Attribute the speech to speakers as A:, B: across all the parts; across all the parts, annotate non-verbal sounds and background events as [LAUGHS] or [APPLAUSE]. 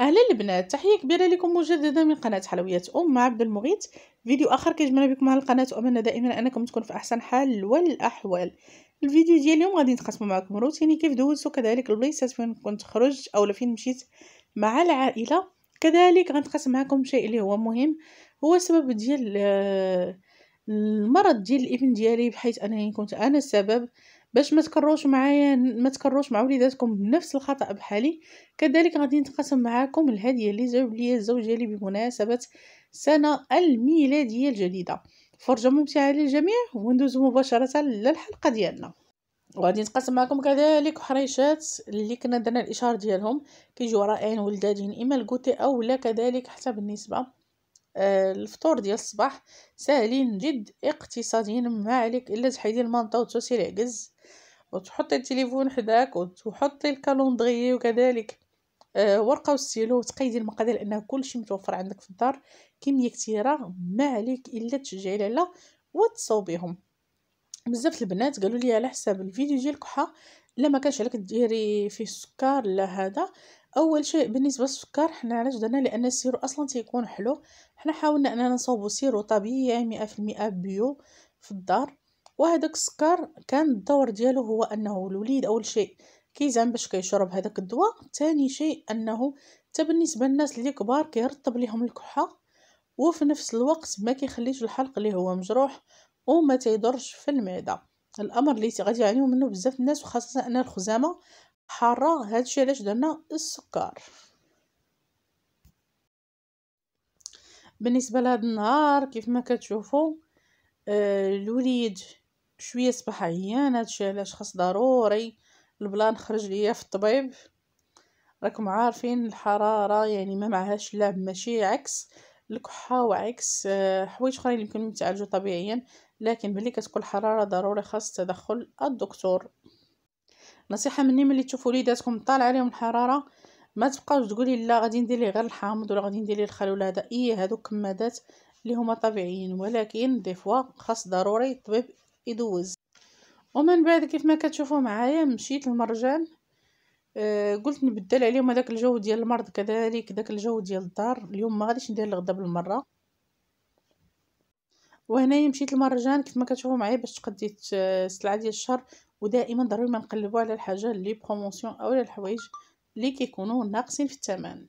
A: اهلا البنات تحيه كبيره لكم مجددا من قناه حلويات ام مع عبد المغيث فيديو اخر كيجمعنا بكم على القناه وامنا دائما انكم تكون في احسن حال والاحوال الفيديو ديال اليوم غادي نتقاسم معكم روتيني كيف دوزت وكذلك البلايصات فين كنت خرجت اولا فين مشيت مع العائله كذلك غنتقاسم معكم شيء اللي هو مهم هو السبب ديال آه، المرض ديال الابن ديالي بحيث انني كنت انا السبب باش ما تكروش معايا ما تكروش مع وليداتكم بنفس الخطا بحالي كذلك غادي نتقاسم معاكم الهديه اللي جاوب لي الزوج ديالي بمناسبه السنه الميلاديه الجديده فرجه ممتعه للجميع وندوزو مباشره للحلقه ديالنا وغادي نتقاسم معكم كذلك حريشات اللي كنا درنا الاشهار ديالهم كيجيو رائعين ولدادين اما الكوتي اولا كذلك حتى بالنسبه الفطور ديال الصباح ساهلين جد اقتصاديين ما عليك الا تحيدي المانطا وتوسي العكز وتحطي التليفون حداك وتحطي الكالوندري وكذلك آه، ورقه وستيلو وتقيدي المقادير لان كلشي متوفر عندك في الدار كميه كثيره ما عليك الا تشجعي لالا وتصاوبيهم بزاف البنات قالوا لي على حساب الفيديو ديال الكحه لا ما كانش عليك ديري فيه السكر لا هذا اول شيء بالنسبه للسكر حنا علاش درنا لان السيرو اصلا تيكون حلو حنا حاولنا اننا نصاوبو سيرو طبيعي مئة بيو في الدار وهذاك السكر كان الدور ديالو هو انه الوليد اول شيء كيزعم باش كيشرب هذاك الدواء ثاني شيء انه حتى بالنسبه للناس اللي كبار كيرطب ليهم الكحه وفي نفس الوقت ما كيخليش الحلق اللي هو مجروح وما تيضرش في المعده الامر اللي غادي يعانيو منه بزاف الناس وخاصه ان الخزامه حارة هادشي علاش درنا السكر بالنسبه لهاد النهار كيف ما كتشوفوا آه، الوليد شويه صباح عيان هادشي علاش خاص ضروري البلان خرج ليا في الطبيب راكم عارفين الحراره يعني ما معهاش لعب ماشي عكس الكحه وعكس آه، حوايج اخرين يمكن يتعالجوا طبيعيا لكن ملي كتكون الحراره ضروري خاص تدخل الدكتور نصيحه مني ملي تشوفوا وليداتكم طالع عليهم الحراره ما تبقاوش تقولي لا غادي ندير ليه غير الحامض ولا غادي ندير ليه الخل ولا هذا اي هذوك كمادات اللي هما طبيعيين ولكن دي فوا خاص ضروري الطبيب يدوز ومن بعد كيف ما كتشوفوا معايا مشيت للمرجان آه قلت نبدل عليهم هذاك الجو ديال المرض كذلك داك الجو ديال الدار اليوم ما غاديش ندير الغدا بالمره وهنايا مشيت المرجان كيف ما كتشوفوا معايا باش تقديت السلعه آه، ديال الشهر ودائما ضروري ما نقلبوا على الحاجه لي بروموسيون او الحوايج اللي كيكونوا ناقصين في الثمن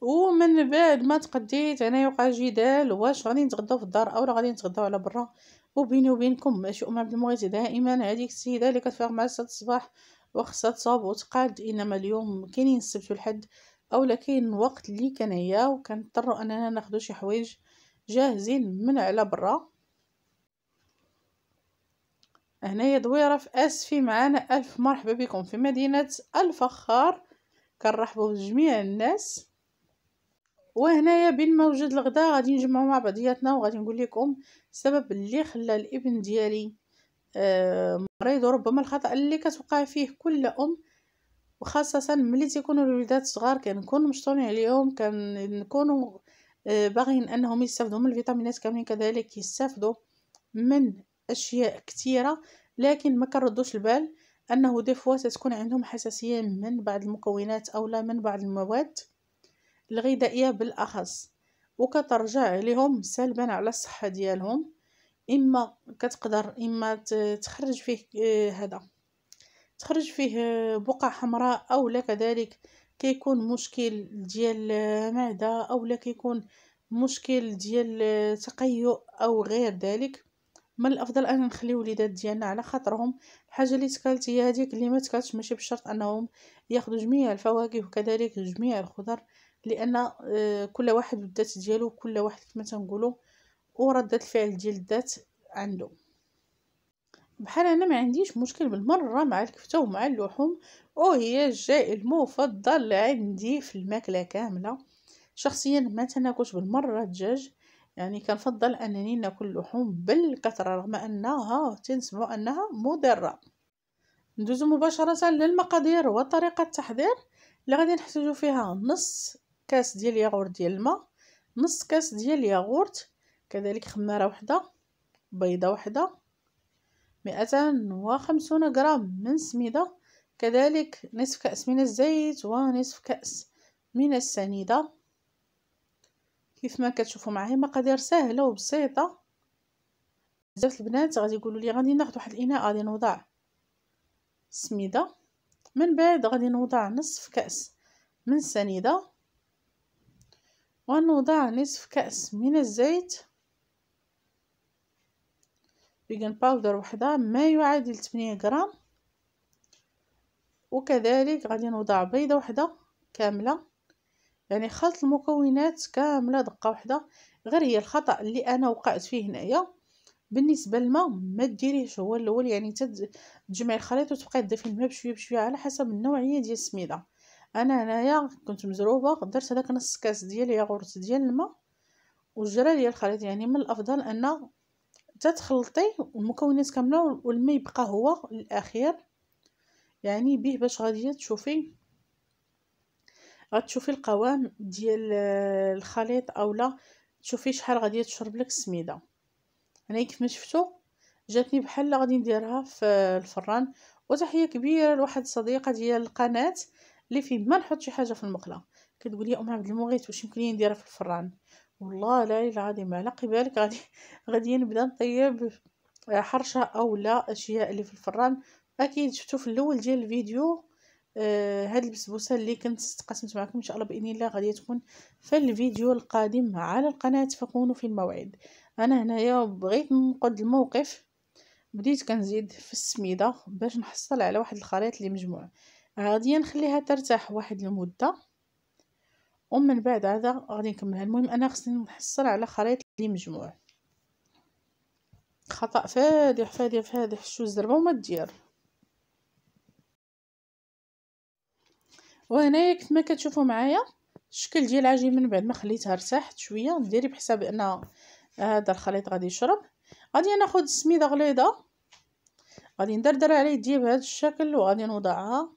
A: ومن بعد ما تقديت انا وقع جدال واش غادي نتغداو في الدار او غادي نتغداو على برا وبيني وبينكم ماشي ام عبد المغيث دائما هذيك السيده اللي كتفيق مع 6 الصباح وخصها تصاب وتقاد انما اليوم كاينين السبت والحد اولا كاين وقت اللي كان هي وكنضطروا اننا ناخذ شي حوايج جاهزين من على برا هنايا دويرة في أسفي معانا ألف مرحبا بكم في مدينة الفخار كنرحبوا بجميع الناس وهنايا بين ما وجد الغداء غادي نجمعو مع بعضياتنا وغادي نقول لكم السبب اللي خلى الابن ديالي آه، مريض وربما الخطأ اللي كتوقع فيه كل أم وخاصة ملي تيكونوا الوليدات صغار كنكون مشطونين عليهم كنكونوا آه، باغيين انهم يستافدوا من الفيتامينات كاملين كذلك يستافدوا من أشياء كتيرة لكن ما كنردوش البال أنه دي فوا تتكون عندهم حساسية من بعض المكونات أو لا من بعض المواد الغذائية بالأخص وكترجع لهم سلبا على الصحة ديالهم إما كتقدر إما تخرج فيه آه، هذا تخرج فيه آه، بقع حمراء أو لا كذلك كيكون مشكل ديال آه، معدة أو لا كيكون مشكل ديال تقيؤ أو غير ذلك من الافضل ان نخلي وليدات ديالنا على خاطرهم الحاجه اللي تكلت هي هذيك اللي ما تكالتش ماشي بشرط انهم ياخذوا جميع الفواكه وكذلك جميع الخضر لان آه، كل واحد والذات ديالو كل واحد كما تنقولوا وردة الفعل ديال الذات عنده بحال انا ما عنديش مشكل بالمره مع الكفته ومع اللحوم وهي الجائ المفضل عندي في الماكله كامله شخصيا ما تناكلش بالمره الدجاج يعني كنفضل انني ناكل اللحوم بالكثره رغم انها تنسمعوا انها مضره ندوزو مباشره للمقادير وطريقه التحضير اللي غادي نحتاجو فيها نص كاس ديال ياغورت ديال الماء نص كاس ديال ياغورت كذلك خماره وحده بيضه وحده 250 غرام من سميده كذلك نصف كاس من الزيت ونصف كاس من السنيده كيف ما كتشوفوا معايا مقادير سهله وبسيطه بزاف البنات غادي يقولوا لي غادي ناخذ واحد الاناء غادي نوضع سميده من بعد غادي نوضع نصف كاس من السنيده ونوضع نصف كاس من الزيت بيكن باودر وحده ما يعادل 8 غرام وكذلك غادي نوضع بيضه وحده كامله يعني خلط المكونات كامله دقه واحده غير هي الخطا اللي انا وقعت فيه هنايا بالنسبه للماء ما ديريهش هو الاول يعني تجمعي الخليط وتبقاي تضيفي الماء بشويه بشويه على حسب النوعيه ديال السميده انا هنايا كنت مزروبه درت هذاك نص كاس ديال الياغورت ديال الماء وجرى ليا الخليط يعني من الافضل ان تتخلطي المكونات كامله والماء يبقى هو الاخير يعني به باش غادي تشوفي غتشوفي القوام ديال آه، الخليط اولا تشوفي شحال غادي تشرب لك السميده انا كيف ما شفتو جاتني بحال غادي نديرها في آه، الفران وتحيه كبيره لواحد الصديقه ديال القناه اللي فيه ما نحط شي حاجه في المقله كتقول لي ام عبد المغيث واش يمكن لي نديرها في الفران والله لا اله العظيم على قبالك غادي [LAUGHS] غادي نبدا نطيب آه، حرشه اولا اشياء اللي في الفران اكيد شفتوا في الاول ديال الفيديو آه هاد البسبوسه اللي كنت تقاسمت معكم ان شاء الله باذن الله غادي تكون في الفيديو القادم على القناه فكونوا في الموعد انا هنايا بغيت ننقد الموقف بديت كنزيد في السميده باش نحصل على واحد الخليط اللي مجموع غادي نخليها ترتاح واحد المده ومن بعد هذا غادي نكملها المهم انا خصني نحصل على خليط اللي مجموع خطا فادح فادح فادح شو الزربه وما دير وهنايا كيف ما كتشوفوا معايا الشكل ديال العجين من بعد ما خليتها ارتاحت شويه ديري بحساب ان آه، هذا الخليط غادي يشرب غادي ناخذ السميده غليظه غادي ندردر عليه يديا بهذا الشكل وغادي نوضعها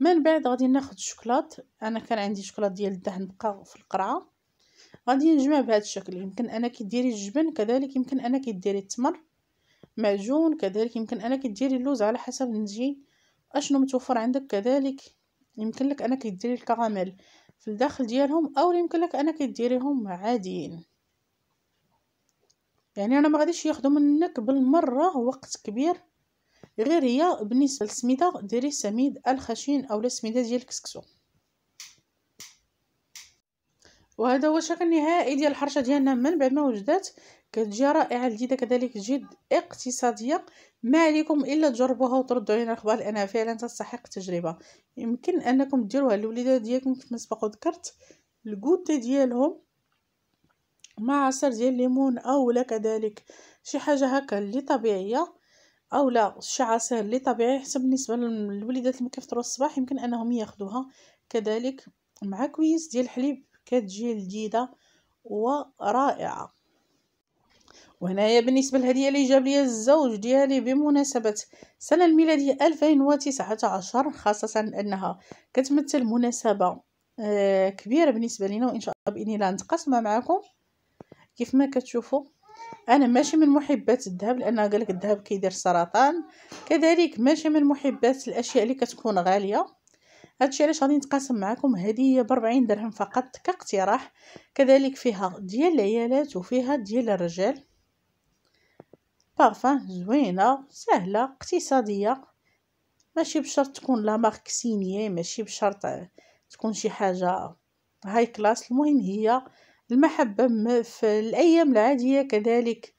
A: من بعد غادي ناخذ الشوكولات انا كان عندي شوكولات ديال الدهن بقى في القرعه غادي نجمع بهذا الشكل يمكن انا ديري الجبن كذلك يمكن انا ديري التمر معجون كذلك يمكن انا ديري اللوز على حسب نجي اشنو متوفر عندك كذلك يمكن لك انك ديري الكراميل في الداخل ديالهم او يمكن لك انك ديريهم عاديين يعني انا ما غاديش ياخذوا منك بالمره وقت كبير غير هي بالنسبه للسميده ديري السميد الخشين اولا السميده ديال الكسكسو وهذا هو الشكل النهائي ديال الحرشه ديالنا من بعد ما وجدات كتجي رائعه لذيذه كذلك جد اقتصاديه ما عليكم الا تجربوها وتردوا علينا الاخبار لانها فعلا تستحق التجربه يمكن انكم ديروها للوليدات ديالكم كما سبق وذكرت الكوتي ديالهم مع عصير ديال الليمون اولا كذلك شي حاجه هكا اللي طبيعيه اولا شي عصير اللي طبيعي حسب بالنسبه للوليدات اللي كيفطروا الصباح يمكن انهم ياخذوها كذلك مع كويس ديال الحليب كتجي لذيذه ورائعه وهنايا بالنسبة للهدية اللي جاب لي الزوج ديالي بمناسبة السنة الميلادية 2019 خاصة أنها كتمثل مناسبة آه، كبيرة بالنسبة لنا وإن شاء الله بإذن الله نتقاسمها معكم كيف ما كتشوفوا انا ماشي من محبات الذهب لان قال لك الذهب كيدير السرطان كذلك ماشي من محبات الاشياء اللي كتكون غاليه هادشي علاش غادي نتقاسم معكم هديه ب 40 درهم فقط كاقتراح كذلك فيها ديال العيالات وفيها ديال الرجال بارفان زوينة ساهلة إقتصادية، ماشي بشرط تكون لا مارك سينيي ماشي بشرط تكون شي حاجة هاي كلاس المهم هي المحبة م- في الأيام العادية كذلك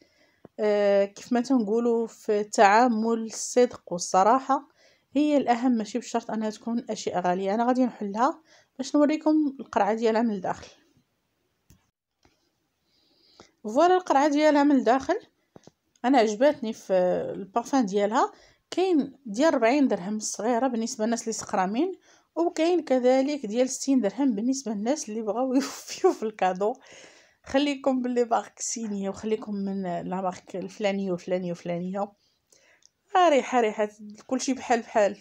A: كيف ما تنقولو في التعامل الصدق والصراحة هي الأهم ماشي بشرط أنها تكون أشياء غالية، أنا غادي نحلها باش نوريكم القرعة ديالها من الداخل، فوالا القرعة ديالها من الداخل. انا عجباتني في البارفان ديالها كاين ديال 40 درهم صغيره بالنسبه للناس اللي سقرامين وكاين كذلك ديال 60 درهم بالنسبه للناس اللي بغاو [LAUGHS] يوفيو في الكادو خليكم باللي مارك سينيه وخليكم من لا مارك الفلانيه وفلانيه وفلانيه ريحه ريحه كلشي بحال بحال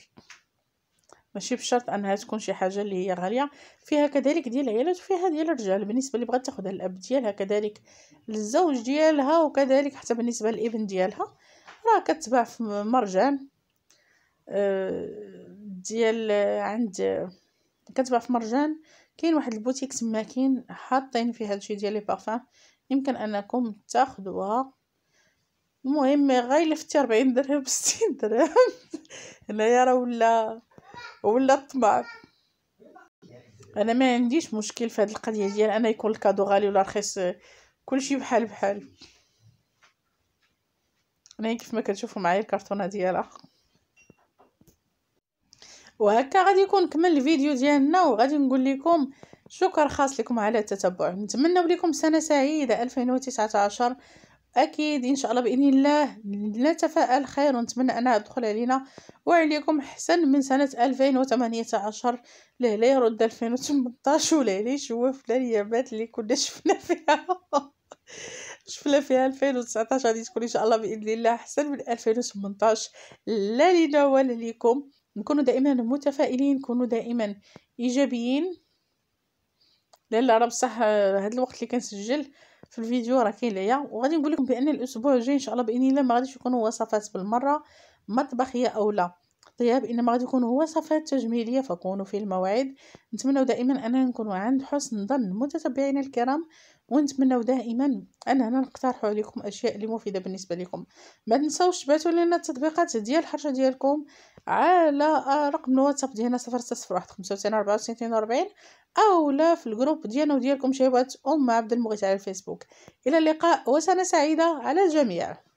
A: ماشي بشرط انها تكون شي حاجه اللي هي غاليه فيها كذلك ديال العيالات وفيها ديال الرجال بالنسبه اللي بغات تاخذها الاب ديالها كذلك للزوج ديالها وكذلك حتى بالنسبه للابن ديالها راه كتباع في مرجان آه، ديال عند كتباع في مرجان كاين واحد البوتيك تما كاين حاطين فيه الشيء ديال لي بارفان يمكن انكم تاخذوها المهم غير لفتي 40 درهم 60 درهم [LAUGHS] هنايا راه ولا ولا الطمع انا ما عنديش مشكل في هذه القضيه ديال انا يكون الكادو غالي ولا رخيص آه، كلشي بحال بحال انا كيف ما كتشوفوا معايا الكرتونه ديالها وهكا غادي يكون كمل الفيديو ديالنا وغادي نقول لكم شكر خاص لكم على التتبع نتمنى لكم سنه سعيده 2019 اكيد ان شاء الله باذن الله نتفائل خير ونتمنى انها تدخل علينا وعليكم احسن من سنه 2018 لهلا يرد 2018 ولا لي شوف لا اليابات اللي كنا شفنا فيها [LAUGHS] شفنا فيها 2019 غادي تكون ان شاء الله باذن الله احسن من 2018 لا لينا ولا ليكم نكونوا دائما متفائلين نكونوا دائما ايجابيين لا لا راه بصح هاد الوقت اللي كنسجل في الفيديو راه كاين ليا وغادي نقول لكم بان الاسبوع الجاي ان شاء الله باذن الله ما غاديش يكونوا وصفات بالمره مطبخيه اولا الطياب انما غادي يكون هو صفات تجميليه فكونوا في الموعد نتمنى دائما اننا نكون عند حسن ظن متتبعينا الكرام ونتمنى دائما اننا نقترح عليكم اشياء اللي مفيده بالنسبه لكم ما تنساوش تبعثوا لنا التطبيقات ديال الحرشه ديالكم على رقم الواتساب ديالنا 0601 او لا في الجروب ديالنا وديالكم شيبات ام عبد المغيث على الفيسبوك الى اللقاء وسنه سعيده على الجميع